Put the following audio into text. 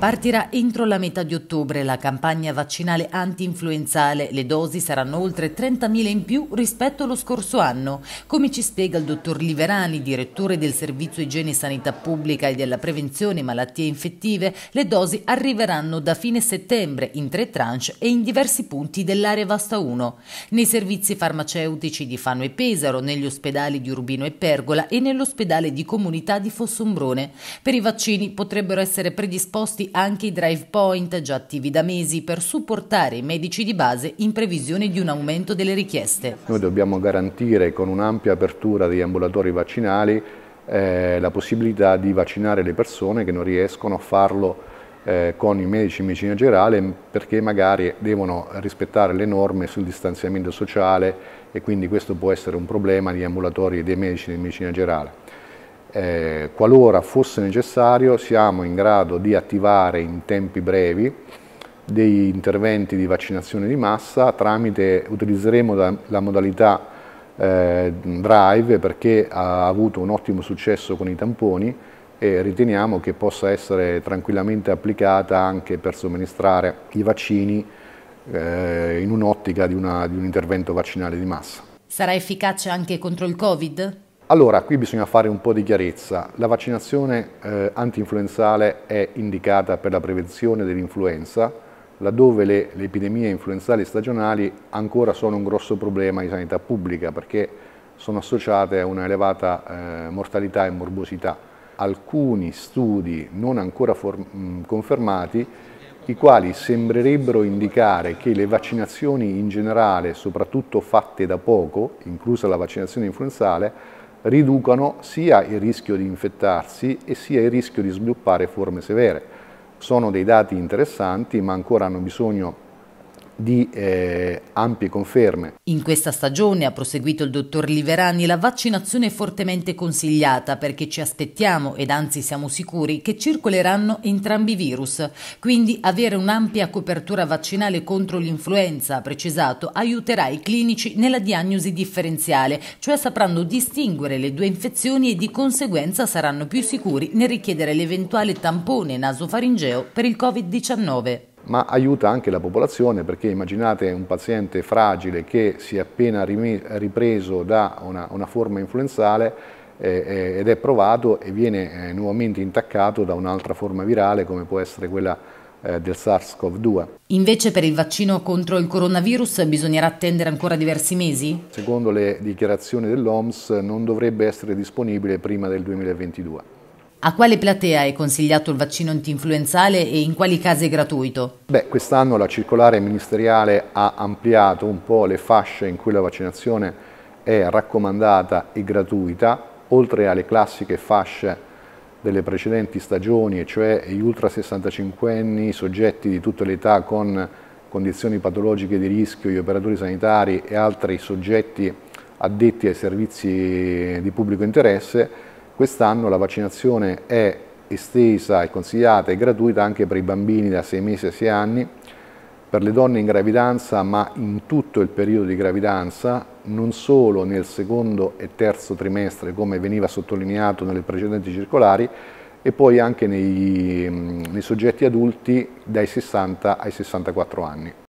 Partirà entro la metà di ottobre la campagna vaccinale anti-influenzale. Le dosi saranno oltre 30.000 in più rispetto allo scorso anno. Come ci spiega il dottor Liverani, direttore del Servizio Igiene e Sanità Pubblica e della Prevenzione Malattie Infettive, le dosi arriveranno da fine settembre in tre tranche e in diversi punti dell'area Vasta 1. Nei servizi farmaceutici di Fano e Pesaro, negli ospedali di Urbino e Pergola e nell'ospedale di comunità di Fossombrone. Per i vaccini potrebbero essere predisposti anche i drive point già attivi da mesi per supportare i medici di base in previsione di un aumento delle richieste. Noi dobbiamo garantire con un'ampia apertura degli ambulatori vaccinali eh, la possibilità di vaccinare le persone che non riescono a farlo eh, con i medici in medicina generale perché magari devono rispettare le norme sul distanziamento sociale e quindi questo può essere un problema di ambulatori e dei medici in medicina generale eh, qualora fosse necessario siamo in grado di attivare in tempi brevi degli interventi di vaccinazione di massa tramite, utilizzeremo la, la modalità eh, drive perché ha avuto un ottimo successo con i tamponi e riteniamo che possa essere tranquillamente applicata anche per somministrare i vaccini eh, in un'ottica di, di un intervento vaccinale di massa. Sarà efficace anche contro il Covid? Allora, qui bisogna fare un po' di chiarezza. La vaccinazione eh, antinfluenzale è indicata per la prevenzione dell'influenza, laddove le, le, epidemie influenzali stagionali ancora sono un grosso problema di sanità pubblica perché sono associate a un'elevata eh, mortalità e morbosità. Alcuni studi non ancora mm, confermati i quali sembrerebbero indicare che le vaccinazioni in generale, soprattutto fatte da poco, inclusa la vaccinazione influenzale, riducano sia il rischio di infettarsi e sia il rischio di sviluppare forme severe. Sono dei dati interessanti ma ancora hanno bisogno di eh, ampie conferme. In questa stagione, ha proseguito il dottor Liverani, la vaccinazione è fortemente consigliata perché ci aspettiamo ed anzi siamo sicuri che circoleranno entrambi i virus. Quindi avere un'ampia copertura vaccinale contro l'influenza, ha precisato, aiuterà i clinici nella diagnosi differenziale, cioè sapranno distinguere le due infezioni e di conseguenza saranno più sicuri nel richiedere l'eventuale tampone nasofaringeo per il Covid-19 ma aiuta anche la popolazione perché immaginate un paziente fragile che si è appena ripreso da una, una forma influenzale eh, eh, ed è provato e viene eh, nuovamente intaccato da un'altra forma virale come può essere quella eh, del SARS-CoV-2. Invece per il vaccino contro il coronavirus bisognerà attendere ancora diversi mesi? Secondo le dichiarazioni dell'OMS non dovrebbe essere disponibile prima del 2022. A quale platea è consigliato il vaccino antinfluenzale e in quali casi è gratuito? Beh, quest'anno la circolare ministeriale ha ampliato un po' le fasce in cui la vaccinazione è raccomandata e gratuita, oltre alle classiche fasce delle precedenti stagioni, cioè gli ultra 65 anni, i soggetti di tutte le età con condizioni patologiche di rischio, gli operatori sanitari e altri soggetti addetti ai servizi di pubblico interesse, Quest'anno la vaccinazione è estesa e consigliata e gratuita anche per i bambini da 6 mesi a 6 anni, per le donne in gravidanza ma in tutto il periodo di gravidanza, non solo nel secondo e terzo trimestre come veniva sottolineato nelle precedenti circolari, e poi anche nei, mm, nei soggetti adulti dai 60 ai 64 anni.